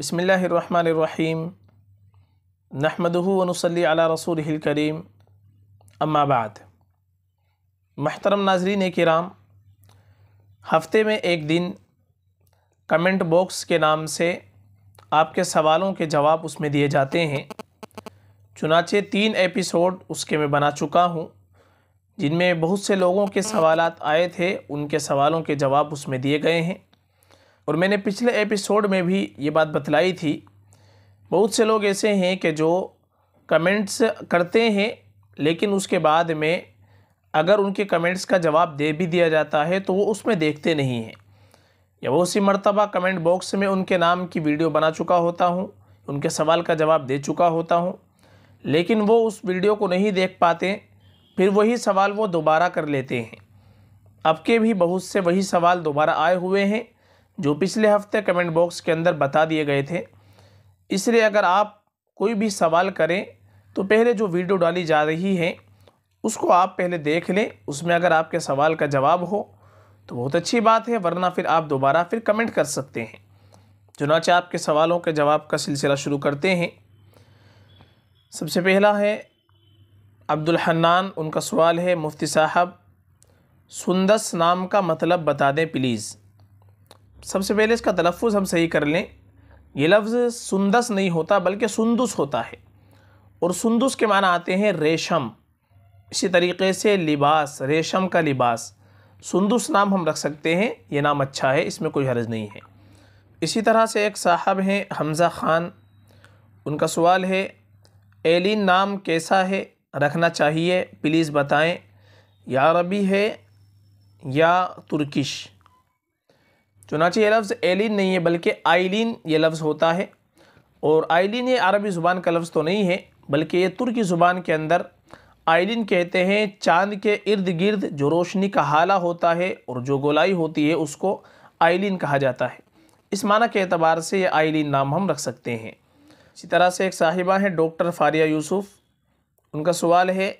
बसमीम नहमदूनसली अला रसूल करीम अम्माबाद महतरम नाजरीन कराम हफ़्ते में एक दिन कमेंट बॉक्स के नाम से आपके सवालों के जवाब उसमें दिए जाते हैं चुनाचे तीन एपिसोड उसके मैं बना चुका हूँ जिनमें बहुत से लोगों के सवालात आए थे उनके सवालों के जवाब उसमें दिए गए हैं और मैंने पिछले एपिसोड में भी ये बात बतलाई थी बहुत से लोग ऐसे हैं कि जो कमेंट्स करते हैं लेकिन उसके बाद में अगर उनके कमेंट्स का जवाब दे भी दिया जाता है तो वो उसमें देखते नहीं हैं या वो उसी मरतबा कमेंट बॉक्स में उनके नाम की वीडियो बना चुका होता हूँ उनके सवाल का जवाब दे चुका होता हूँ लेकिन वो उस वीडियो को नहीं देख पाते फिर वही सवाल वो दोबारा कर लेते हैं अब के भी बहुत से वही सवाल दोबारा आए हुए हैं जो पिछले हफ्ते कमेंट बॉक्स के अंदर बता दिए गए थे इसलिए अगर आप कोई भी सवाल करें तो पहले जो वीडियो डाली जा रही है उसको आप पहले देख लें उसमें अगर आपके सवाल का जवाब हो तो बहुत अच्छी बात है वरना फिर आप दोबारा फिर कमेंट कर सकते हैं चुनाचे आपके सवालों के जवाब का सिलसिला शुरू करते हैं सबसे पहला है अब्दुल हन्नान उनका सवाल है मुफ्ती साहब सुंदस नाम का मतलब बता दें प्लीज़ सबसे पहले इसका तलफ़ हम सही कर लें ये लफ्ज़ सुंदस नहीं होता बल्कि सुंदस होता है और सुंदस के माना आते हैं रेशम इसी तरीके से लिबास रेशम का लिबास सुंदस नाम हम रख सकते हैं ये नाम अच्छा है इसमें कोई हर्ज नहीं है इसी तरह से एक साहब हैं हमज़ा ख़ान उनका सवाल है एलिन नाम कैसा है रखना चाहिए प्लीज़ बताएँ या अरबी है या तुर्किश चुनाचे ये लफ्ज़ एलिन नहीं है बल्कि आइलिन ये लफ्ज़ होता है और आइलिन ये अरबी ज़ुबान का लफ्ज़ तो नहीं है बल्कि ये तुर्की ज़ुबान के अंदर आइलिन कहते हैं चांद के इर्द गिर्द जो रोशनी का हाला होता है और जो गोलाई होती है उसको आइलिन कहा जाता है इस माना के अतबार से यह आइलिन नाम हम रख सकते हैं इसी तरह से एक साहिबा हैं डॉक्टर फारिया यूसुफ़ उनका सवाल है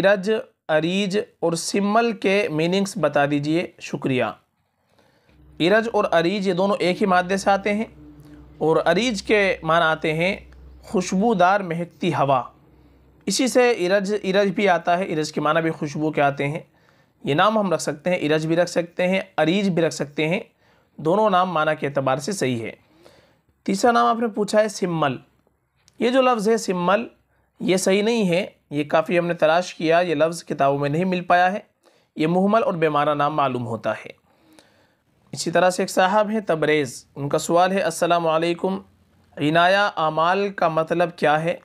इरज अरीज और सिमल के मीनिंग्स बता दीजिए शुक्रिया इरज और अरीज ये दोनों एक ही मादे से आते हैं और अरीज के मान आते हैं खुशबूदार महकती हवा इसी से इरज इरज भी आता है इरज के माना भी खुशबू के आते हैं ये नाम हम रख सकते हैं इरज भी रख सकते हैं अरीज भी रख सकते हैं दोनों नाम माना के अतबार से सही है तीसरा नाम आपने पूछा है सिम्मल ये जो लफ्ज़ है सिम्मल ये सही नहीं है ये काफ़ी हमने तलाश किया ये लफ्ज़ किताबों में नहीं मिल पाया है ये मुहमल और बेमाना नाम मालूम होता है इसी तरह से एक साहब हैं तबरेज़ उनका सवाल है असलकुम इनाया आमाल का मतलब क्या है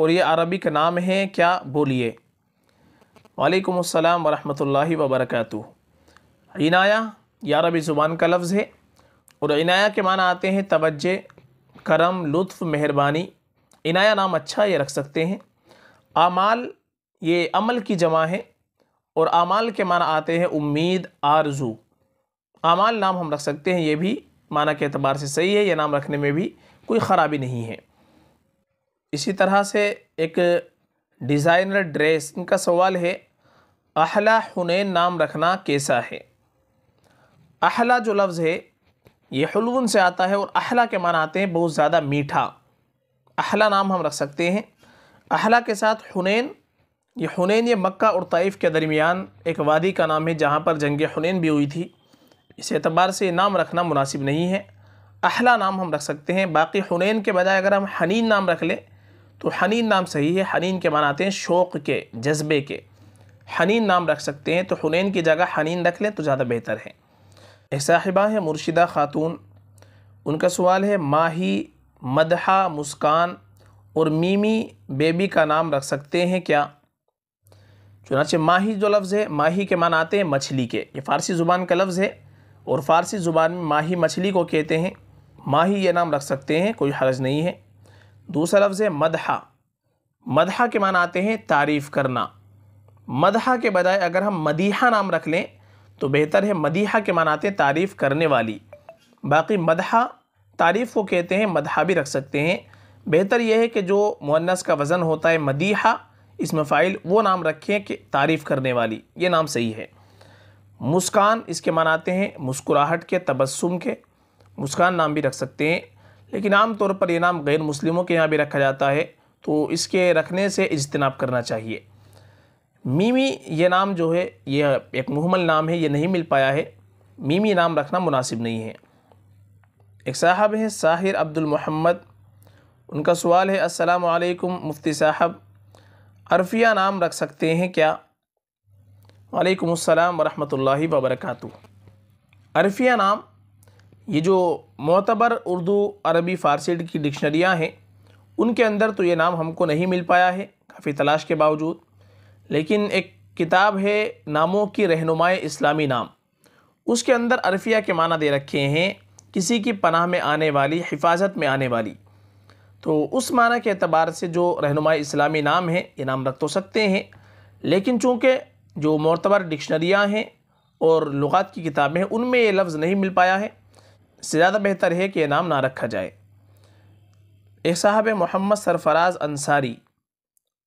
और ये अरबी का नाम है क्या बोलिए वालेकुम अस्सलाम वरहमतुल्लाहि वबरकatuh इनाया ये अरबी ज़ुबान का लफ्ज़ है और इनाया के माना आते हैं तवज्जे करम लुत्फ़ मेहरबानी इनाया नाम अच्छा ये रख सकते हैं आमाल ये अमल की जमा है और आमाल के माना आते हैं उम्मीद आरजू आमाल नाम हम रख सकते हैं ये भी माना के अतबार से सही है यह नाम रखने में भी कोई ख़राबी नहीं है इसी तरह से एक डिज़ाइनर ड्रेस इनका सवाल है अहला हुनैन नाम रखना कैसा है अहला जो लफ्ज़ है ये हलवन से आता है और अहला के माना आते हैं बहुत ज़्यादा मीठा अहला नाम हम रख सकते हैं अहला के साथ हुनैन ये हुनैन ये मक्का और तइफ़ के दरमियान एक वादी का नाम है जहाँ पर जंग हुनैन भी हुई थी इस एतबार से नाम रखना मुनासिब नहीं है अहला नाम हम रख सकते हैं बाकी हुनैन के बजाय अगर हम हनीन नाम रख लें तो हनीन नाम सही है हनीन के आते हैं शौक़ के जज्बे के हनीन नाम रख सकते हैं तो हुनैन की जगह हनीन रख लें तो ज़्यादा बेहतर है एक साहिबा है मुर्शिदा ख़ातून उनका सवाल है माही मदहा मुस्कान और मीमी बेबी का नाम रख सकते हैं क्या चुनाचे माही जो लफ्ज़ है माही के मान आते हैं मछली के ये फ़ारसी ज़ुबान का लफ्ज़ है और फ़ारसी ज़ुबान में माही मछली को कहते हैं माही ये नाम रख सकते हैं कोई हर्ज नहीं है दूसरा लफ्ज़ है मदहा मदहा के मान आते हैं तारीफ़ करना मदहा के बजाय अगर हम मदीहा नाम रख लें तो बेहतर है मदीहा के मान आते हैं तारीफ़ करने वाली बाकी मदहा तारीफ़ को कहते हैं मदहा भी रख सकते हैं बेहतर यह है कि जो मुन्नस का वज़न होता है मदीहा इसमें फ़ाइल वो नाम रखें कि तारीफ़ करने वाली ये नाम सही है मुस्कान इसके मान आते हैं मुस्कुराहट के तबस्सुम के मुस्कान नाम भी रख सकते हैं लेकिन आम तौर पर यह नाम गैर मुस्लिमों के यहाँ भी रखा जाता है तो इसके रखने से इजतनाब करना चाहिए मीमी ये नाम जो है यह एक मुहमल नाम है ये नहीं मिल पाया है मीमी नाम रखना मुनासिब नहीं है एक साहब हैं साहिर अब्दुल मोहम्मद उनका सवाल है अस्सलाम वालेकुम मुफ्ती साहब अरफिया नाम रख सकते हैं क्या वालेकुम अस्सलाम वरहमतुल्लाहि वबरकातु अरफिया नाम ये जो मोतबर उर्दू अरबी फ़ारसी की डिक्शनरियाँ हैं उनके अंदर तो ये नाम हमको नहीं मिल पाया है काफ़ी तलाश के बावजूद लेकिन एक किताब है नामों की रहनुमाए इस्लामी नाम उसके अंदर अरफिया के माना दे रखे हैं किसी की पनाह में आने वाली हिफाजत में आने वाली तो उस माना के अतबार से जो रहनुमाए इस्लामी नाम है ये नाम रख तो सकते हैं लेकिन चूँकि जो मोतबर डिक्शनरियाँ हैं और लुगात की किताबें हैं उनमें ये लफ्ज़ नहीं मिल पाया है इससे ज़्यादा बेहतर है कि ये नाम ना रखा जाए एक साहब मोहम्मद सरफराज अंसारी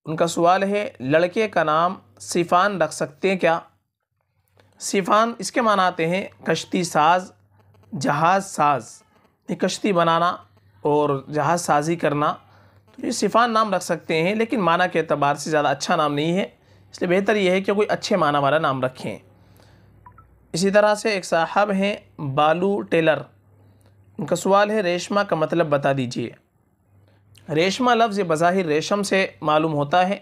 उनका सवाल है लड़के का नाम सिफान रख सकते हैं क्या सिफान इसके माना आते हैं कश्ती साज जहाज़ साज ये कश्ती बनाना और जहाज़ साजी करना तो ये सिफान नाम रख सकते हैं लेकिन माना के अतबार से ज़्यादा अच्छा नाम नहीं है इसलिए बेहतर यह है कि कोई अच्छे माना वाला नाम रखें इसी तरह से एक साहब हैं बालू टेलर उनका सवाल है रेशमा का मतलब बता दीजिए रेशमा लफ्ज़ बज़ाहिर रेशम से मालूम होता है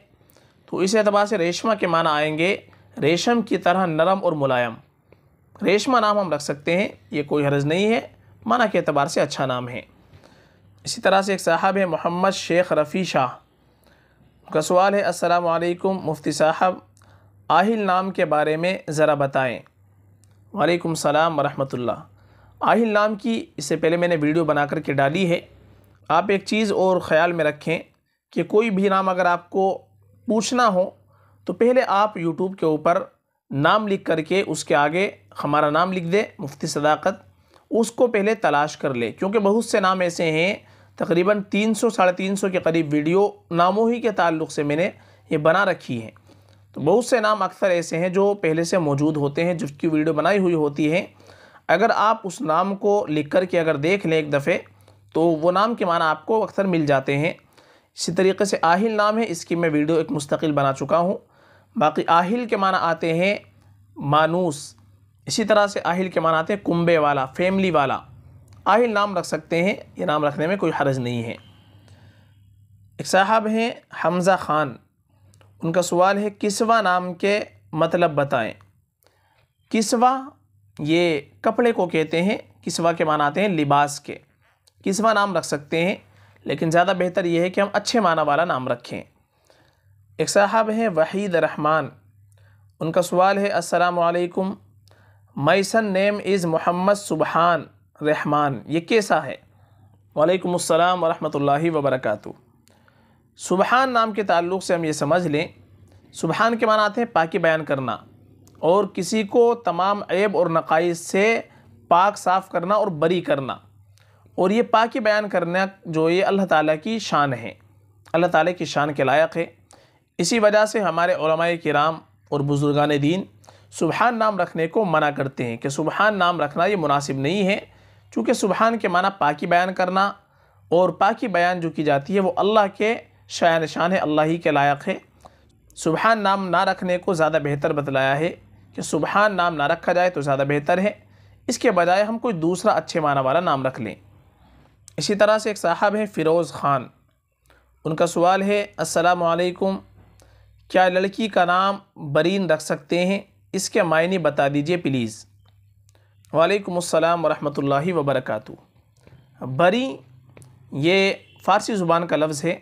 तो इस एतबार से रेशमा के माना आएंगे रेशम की तरह नरम और मुलायम रेशमा नाम हम रख सकते हैं ये कोई हर्ज नहीं है माना के अतबार से अच्छा नाम है इसी तरह से एक साहब है मोहम्मद शेख रफ़ी शाह का सवाल है अस्सलाम वालेकुम मुफ्ती साहब आहिल नाम के बारे में ज़रा बताएं वालेकुम सलाम वरहमतुल्लाह आहिल नाम की इससे पहले मैंने वीडियो बना कर के डाली है आप एक चीज़ और ख़्याल में रखें कि कोई भी नाम अगर आपको पूछना हो तो पहले आप यूट्यूब के ऊपर नाम लिख करके उसके आगे हमारा नाम लिख दें मुफ्ती सदाकत उसको पहले तलाश कर ले क्योंकि बहुत से नाम ऐसे हैं तकरीबन तीन सौ साढ़े तीन सौ के करीब वीडियो नामों ही के ताल्लुक से मैंने ये बना रखी है तो बहुत से नाम अक्सर ऐसे हैं जो पहले से मौजूद होते हैं जिसकी वीडियो बनाई हुई होती है अगर आप उस नाम को लिख कर के अगर देख लें एक दफ़े तो वो नाम के माना आपको अक्सर मिल जाते हैं इसी तरीके से आहिल नाम है इसकी मैं वीडियो एक मुस्तकिल बना चुका हूँ बाकी आहिल के माना आते हैं मानूस इसी तरह से आहिल के माना आते हैं कुंबे वाला फैमिली वाला आहिल नाम रख सकते हैं ये नाम रखने में कोई हरज नहीं है एक साहब हैं हमज़ा ख़ान उनका सवाल है किसवा नाम के मतलब बताएं किसवा ये कपड़े को कहते हैं किसवा के माना आते हैं लिबास के किसवा नाम रख सकते हैं लेकिन ज़्यादा बेहतर ये है कि हम अच्छे माना वाला नाम रखें एक साहब हैं वहीद रहमान उनका सवाल है अस्सलाम वालेकुम सन नेम इज़ मोहम्मद सुबहान रहमान ये कैसा है वालेकुम अस्सलाम वरहमतुल्लाहि वबरकातु सुबहान नाम के ताल्लुक़ से हम ये समझ लें सुबहान के माना आते हैं पाकि बयान करना और किसी को तमाम ऐब और नकाई से पाक साफ़ करना और बरी करना और ये पाकि बयान करना जो ये अल्लाह ताला की शान है अल्लाह ताला की शान के लायक है इसी वजह से हमारे कराम और बुज़ुर्गान दीन सुबहान नाम रखने को मना करते हैं कि सुबहान नाम रखना ये मुनासिब नहीं है चूँकि सुबहान के माना पाकि बयान करना और पाकि बयान जो की जाती है वो अल्लाह के शाया नशान है अल्लाह ही के लायक है सुबहान नाम ना रखने को ज़्यादा बेहतर बतलाया है कि सुबहान नाम ना रखा जाए तो ज़्यादा बेहतर है इसके बजाय हम कोई दूसरा अच्छे माना वाला नाम रख लें इसी तरह से एक साहब हैं फ़िरोज़ ख़ान उनका सवाल है असलकुम क्या लड़की का नाम बरीन रख सकते हैं इसके मायने बता दीजिए प्लीज़ वालेकुम वरहमतुल्लाहि वबरकातु बरी ये फ़ारसी ज़ुबान का लफ्ज़ है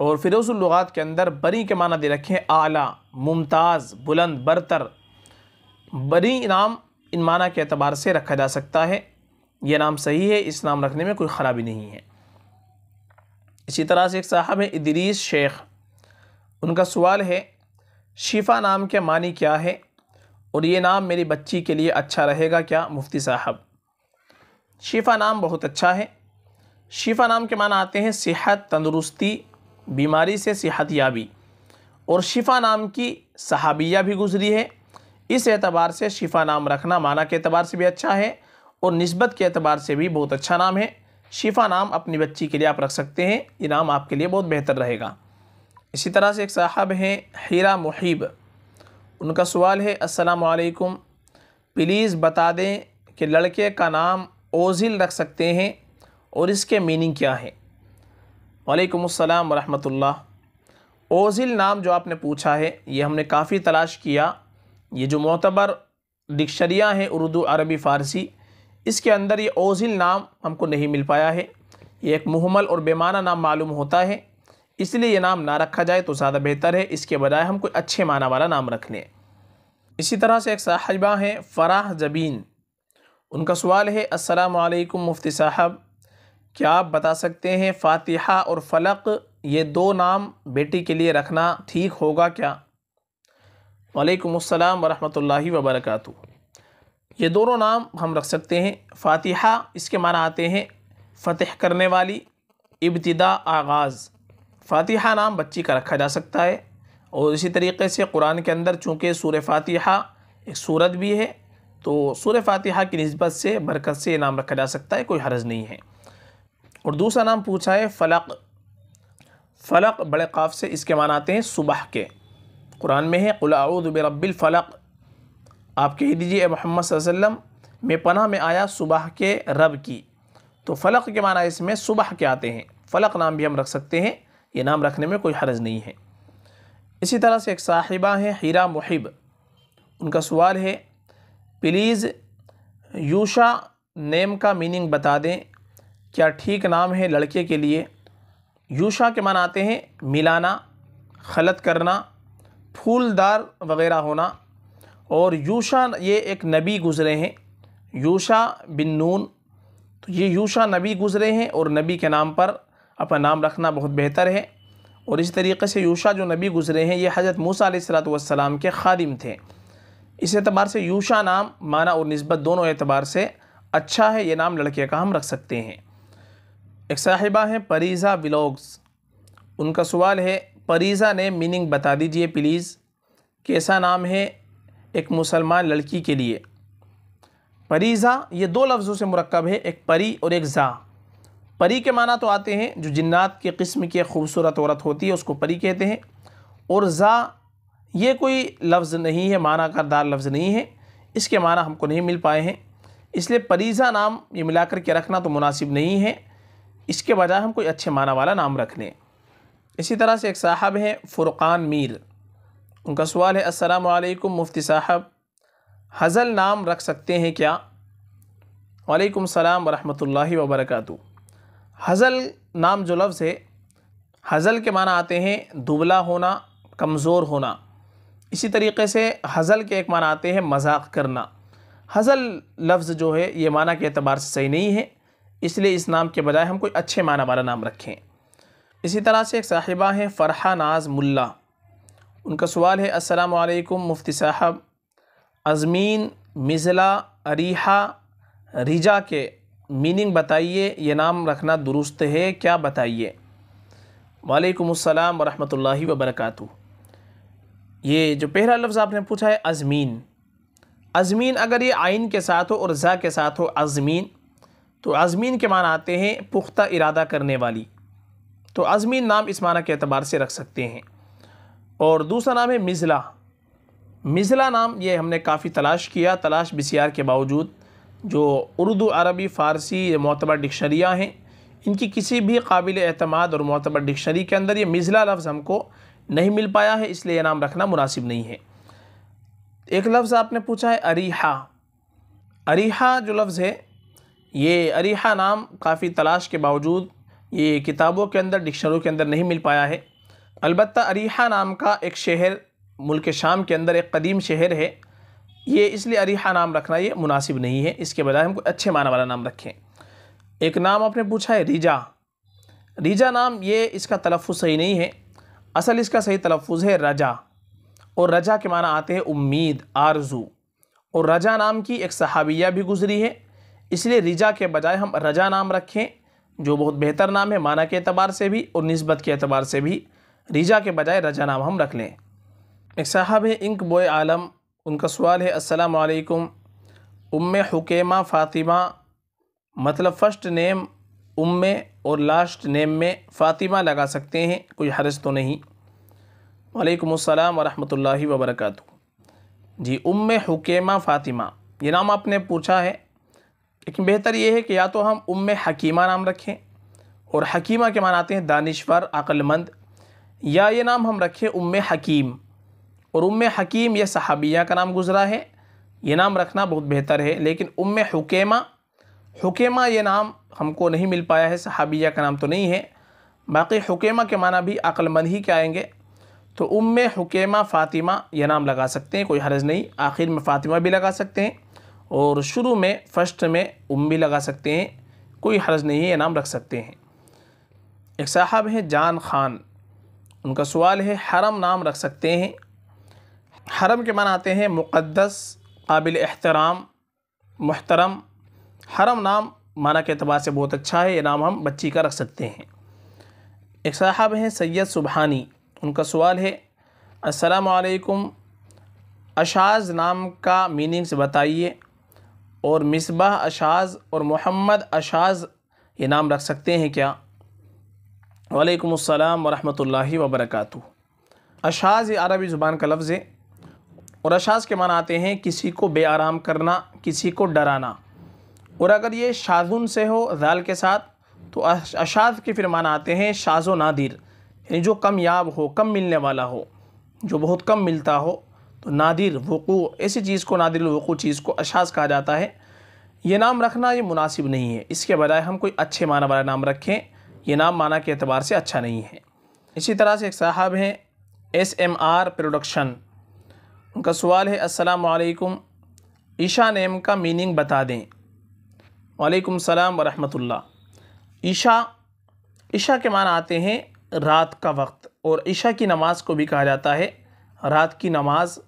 और फ़िरोज़ुल्लुगात के अंदर बरी के माना दे रखे आला मुमताज़ बुलंद बरतर बरी नाम इन माना के अतबार से रखा जा सकता है यह नाम सही है इस नाम रखने में कोई ख़राबी नहीं है इसी तरह से एक साहब है इदरीस शेख उनका सवाल है शिफा नाम के मानी क्या है और ये नाम मेरी बच्ची के लिए अच्छा रहेगा क्या मुफ्ती साहब शिफा नाम बहुत अच्छा है शिफा नाम के माना आते हैं सेहत तंदुरुस्ती बीमारी से सेहत याबी और शिफा नाम की सहाबिया भी गुजरी है इस एतबार से शिफा नाम रखना माना के अतबार से भी अच्छा है और नस्बत के अतबार से भी बहुत अच्छा नाम है शिफा नाम अपनी बच्ची के लिए आप रख सकते हैं ये नाम आपके लिए बहुत बेहतर रहेगा इसी तरह से एक साहब हैं हीरा मुहिब उनका सवाल है असलकुम प्लीज़ बता दें कि लड़के का नाम ओजिल रख सकते हैं और इसके मीनिंग क्या है वालेकुम अस्सलाम वरहमतुल्लाह ओजिल नाम जो आपने पूछा है ये हमने काफ़ी तलाश किया ये जो मोतबर डिक्शरियाँ हैं उर्दू अरबी फ़ारसी इसके अंदर ये ओजिल नाम हमको नहीं मिल पाया है ये एक महमल और बेमाना नाम मालूम होता है इसलिए ये नाम ना रखा जाए तो ज़्यादा बेहतर है इसके बजाय हम कोई अच्छे माना वाला नाम रख लें इसी तरह से एक साहिबा हैं फ़राह जबीन उनका सवाल है असलकुम मुफ्ती साहब क्या आप बता सकते हैं फ़ातिहा और फ़लक ये दो नाम बेटी के लिए रखना ठीक होगा क्या वालेकुम अस्सलाम वबरक ये दोनों नाम हम रख सकते हैं फ़ातिहा इसके माना आते हैं फ़तेह करने वाली इब्तदा आगाज़ फ़ातिहा नाम बच्ची का रखा जा सकता है और इसी तरीके से कुरान के अंदर चूँकि सूर फातिहा एक सूरत भी है तो सूर फातिहा की नस्बत से बरकत से नाम रखा जा सकता है कोई हरज नहीं है और दूसरा नाम पूछा है फ़लक फ़लक बड़े काफ से इसके मान आते हैं सुबह के कुरान में है रबिल फलक आप कह दीजिए मोहम्मद वसल्लम में पनाह में आया सुबह के रब की तो फ़लक के माना इसमें सुबह के आते हैं फ़लक नाम भी हम रख सकते हैं ये नाम रखने में कोई हर्ज नहीं है इसी तरह से एक साहिबा हैं हीरा मुहिब उनका सवाल है प्लीज़ यूशा नेम का मीनिंग बता दें क्या ठीक नाम है लड़के के लिए यूशा के मान आते हैं मिलाना खलत करना फूलदार वगैरह होना और यूशा ये एक नबी गुज़रे हैं यूशा बिन नून तो ये यूशा नबी गुज़रे हैं और नबी के नाम पर अपना नाम रखना बहुत बेहतर है और इस तरीके से यूशा जो नबी गुज़रे हैं ये हज़रत मूसा सलाम के खादिम थे इस एतबार से यूशा नाम माना और नस्बत दोनों एतबार से अच्छा है ये नाम लड़के का हम रख सकते हैं एक साहिबा हैं परीज़ा विलोग्स उनका सवाल है परीज़ा ने मीनिंग बता दीजिए प्लीज़ कैसा नाम है एक मुसलमान लड़की के लिए परीज़ा ये दो लफ्ज़ों से मरकब है एक परी और एक ज़ा परी के माना तो आते हैं जो जन्ात की किस्म की खूबसूरत औरत होती है उसको परी कहते हैं और ज़ा ये कोई लफ्ज़ नहीं है माना करदार लफ्ज़ नहीं है इसके माना हमको नहीं मिल पाए हैं इसलिए परीज़ा नाम ये मिला कर के रखना तो मुनासिब नहीं है इसके बजाय हम कोई अच्छे माना वाला नाम रख लें इसी तरह से एक साहब हैं फ़ुरक़ान मीर उनका सवाल है अस्सलाम वालेकुम मुफ्ती साहब हज़ल नाम रख सकते हैं क्या वालेकुम सलाम वरहमतुल्लाहि वबरकू हज़ल नाम जो लफ्ज़ है हज़ल के माना आते हैं दुबला होना कमज़ोर होना इसी तरीके से हज़ल के एक माना आते हैं मजाक करना हज़ल लफ्ज़ जो है ये माना के अतबार से सही नहीं है इसलिए इस नाम के बजाय हम कोई अच्छे माना वाला नाम रखें इसी तरह से एक साहिबा हैं फ़रहा नाज मुल्ला उनका सवाल है अस्सलाम मुफ्ती साहब अज़मीन मिज़ला अरीहा रिजा के मीनिंग बताइए ये नाम रखना दुरुस्त है क्या बताइए वालेकाम वरहमल वबरक ये जो पहला लफ्ज़ आपने पूछा है अज़मीन अज़मीन अगर ये आइन के साथ हो और ज़ा के साथ हो अज़मीन तो अज़मीन के माना आते हैं पुख्ता इरादा करने वाली तो अज़मीन नाम इस माना के अतबार से रख सकते हैं और दूसरा नाम है मिज़ला मिज़ला नाम ये हमने काफ़ी तलाश किया तलाश बिसियार के बावजूद जो उर्दू अरबी फ़ारसी या मोतबर डिक्शनरियाँ हैं इनकी किसी भी काबिल अतमाद और मोतबर डिक्शनरी के अंदर ये मिजला लफ्ज़ हमको नहीं मिल पाया है इसलिए यह नाम रखना मुनासिब नहीं है एक लफ्ज़ आपने पूछा है अरीहा अरीहा जो लफ्ज़ है ये अरीहा नाम काफ़ी तलाश के बावजूद ये किताबों के अंदर डिक्शनरों के अंदर नहीं मिल पाया है अलबत् अरीहा नाम का एक शहर मुल्क शाम के अंदर एक कदीम शहर है ये इसलिए अरीहा नाम रखना ये मुनासिब नहीं है इसके बजाय हमको अच्छे माना वाला नाम रखें एक नाम आपने पूछा है रिजा रिजा नाम ये इसका तलफ़ सही नहीं है असल इसका सही तलफ़ है रजा और रजा के माना आते हैं उम्मीद आरजू और रजा नाम की एक सहाबिया भी गुजरी है इसलिए रिजा के बजाय हम रजा नाम रखें जो बहुत बेहतर नाम है माना के अतबार से भी और नस्बत के अतबार से भी रिजा के बजाय रजा नाम हम रख लें एक साहब है इंक बोए आलम उनका सवाल है अस्सलाम वालेकुम उम्मे हुकेमा फ़ातिमा मतलब फ़र्स्ट नेम उम्मे और लास्ट नेम में फ़ातिमा लगा सकते हैं कोई हरज तो नहीं वालेकुम अस्सलाम वरहमतुल्लाहि जी उम हुकेमा फ़ातिमा ये नाम आपने पूछा है लेकिन बेहतर ये है कि या तो हम उम्म हकीमा नाम रखें और हकीमा के मानाते हैं दानश्वर अक्लमंद या ये नाम हम रखें उम हकीम और उम हकीम यह सहाबिया का नाम गुज़रा है ये नाम रखना बहुत बेहतर है लेकिन उम हुकेमा हुकेमा ये नाम हमको नहीं मिल पाया है सहाबिया का नाम तो नहीं है बाकी हुकेमा के माना भी अक्लमंद ही के आएंगे तो उम हुकेमा फ़ातिमा यह नाम लगा सकते हैं कोई हरज नहीं आखिर में फ़ातिमा भी लगा सकते हैं और शुरू में फ़र्स्ट में उम भी लगा सकते हैं कोई हरज नहीं है ये नाम रख सकते हैं एक साहब हैं जान खान उनका सवाल है हरम नाम रख सकते हैं हरम के मन आते हैं मुक़दस काबिल एहतराम महतरम हरम नाम माना के अतबार से बहुत अच्छा है ये नाम हम बच्ची का रख सकते हैं एक साहब हैं सैयद सुबहानी उनका सवाल है असलकुम अशाज नाम का मीनिंग्स बताइए और मिसबाह अशाज और मोहम्मद अशाज ये नाम रख सकते हैं क्या वालेकुम अस्सलाम वरहमतुल्लाहि वबरकू अशाज ये अरबी ज़ुबान का लफ्ज़ है और अशाज के माना आते हैं किसी को बे आराम करना किसी को डराना और अगर ये शाजुन से हो जाल के साथ तो अशाज के फिर माना आते हैं शाजो नादिर यानी जो कम याब हो कम मिलने वाला हो जो बहुत कम मिलता हो तो नादिर वक़ू ऐसी चीज़ को नादिर वक़ू चीज़ को अशाज कहा जाता है ये नाम रखना ये मुनासिब नहीं है इसके बजाय हम कोई अच्छे माना वाला नाम रखें ये नाम माना के अतबार से अच्छा नहीं है इसी तरह से एक साहब हैं एस एम आर प्रोडक्शन उनका सवाल है अस्सलाम वालेकुम ईशा नेम का मीनिंग बता दें वालेकुम सलाम वरहमतुल्ला ईशा ईशा के मान आते हैं रात का वक्त और ईशा की नमाज़ को भी कहा जाता है रात की नमाज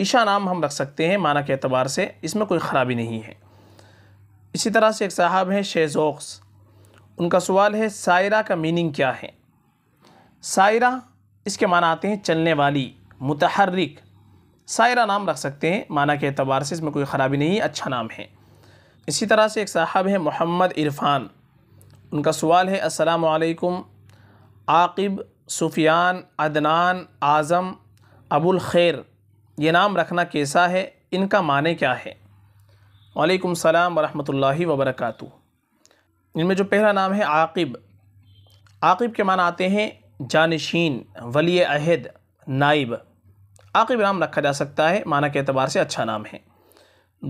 ईशा नाम हम रख सकते हैं माना के अतबार से इसमें कोई ख़राबी नहीं है इसी तरह से एक साहब हैं शेजोक्स उनका सवाल है सायरा का मीनिंग क्या है सायरा इसके माना आते हैं चलने वाली मुतहरक सायरा नाम रख सकते हैं माना के अतबार से इसमें कोई ख़राबी नहीं है अच्छा नाम है इसी तरह से एक साहब है मोहम्मद इरफान उनका सवाल है असलकुम आकिब सुफियान अदनान आज़म अबुल खैर ये नाम रखना कैसा है इनका माने क्या है वालेकुम सलाम वरहमतुल्लाहि वबरकातु इनमें जो पहला नाम है आकिब आकिब के माना आते हैं जानशीन वली अहद नाइब आकिब नाम रखा जा सकता है माना के अतबार से अच्छा नाम है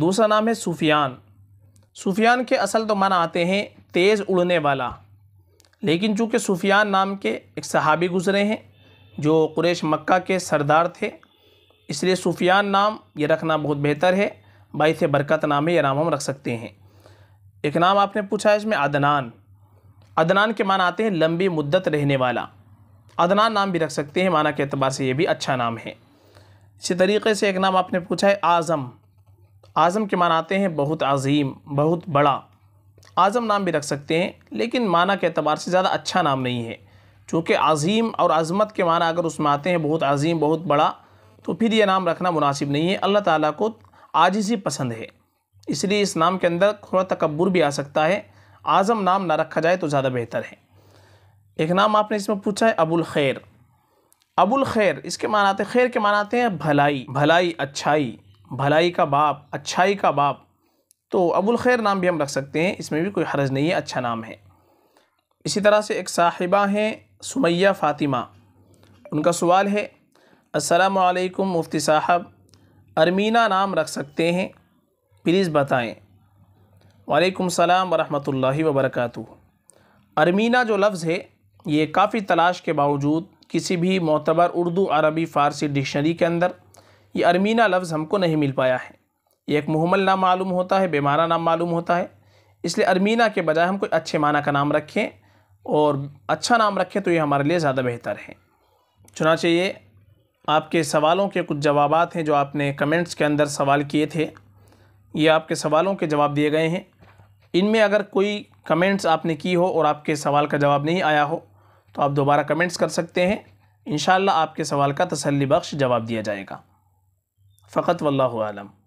दूसरा नाम है सूफियान सूफियान के असल तो माना आते हैं तेज़ उड़ने वाला लेकिन चूँकि सूफियान नाम के एक सहाबी गुज़रे हैं जो कुरेश मक्का के सरदार थे इसलिए सूफियान नाम ये रखना बहुत बेहतर है बाई से बरकत नाम है ये नाम हम रख सकते हैं एक नाम आपने पूछा है इसमें अदनान अदनान के माना आते हैं लंबी मुद्दत रहने वाला अदनान नाम भी रख सकते हैं माना के अतबार से ये भी अच्छा नाम है इसी तरीके से एक नाम आपने पूछा है आज़म आज़म के मान आते हैं बहुत अजीम बहुत बड़ा आज़म नाम भी रख सकते हैं लेकिन माना के अतबार से ज़्यादा अच्छा नाम नहीं है चूँकि अजीम और अजमत के माना अगर उसमें आते हैं बहुत अजीम बहुत बड़ा तो फिर यह नाम रखना मुनासिब नहीं है अल्लाह ताला को आजिज़ी पसंद है इसलिए इस नाम के अंदर थोड़ा तकबर भी आ सकता है आज़म नाम ना रखा जाए तो ज़्यादा बेहतर है एक नाम आपने इसमें पूछा है अबुल खैर अबुल खैर इसके मान आते खैर के मान आते हैं भलाई भलाई अच्छाई भलाई का बाप अच्छाई का बाप तो अबुल खैर नाम भी हम रख सकते हैं इसमें भी कोई हरज नहीं है अच्छा नाम है इसी तरह से एक साहिबा हैं सुमैया फ़ातिमा उनका सवाल है असलकुम मुफ्ती साहब अरमीना नाम रख सकते हैं प्लीज़ बताएं वालेकुम सलाम वरहमतुल्लाहि वबरकatuh अरमीना जो लफ्ज़ है ये काफ़ी तलाश के बावजूद किसी भी मोतबर उर्दू अरबी फ़ारसी डिक्शनरी के अंदर ये अरमीना लफ्ज़ हमको नहीं मिल पाया है ये एक मुहमल नाम मालूम होता है बेमाना नाम मालूम होता है इसलिए अरमीना के बजाय हम कोई अच्छे माना का नाम रखें और अच्छा नाम रखें तो ये हमारे लिए ज़्यादा बेहतर है चुनाचे ये आपके सवालों के कुछ जवाब हैं जो आपने कमेंट्स के अंदर सवाल किए थे ये आपके सवालों के जवाब दिए गए हैं इनमें अगर कोई कमेंट्स आपने की हो और आपके सवाल का जवाब नहीं आया हो तो आप दोबारा कमेंट्स कर सकते हैं इन आपके सवाल का तसली बख्श जवाब दिया जाएगा फ़कत वल्लम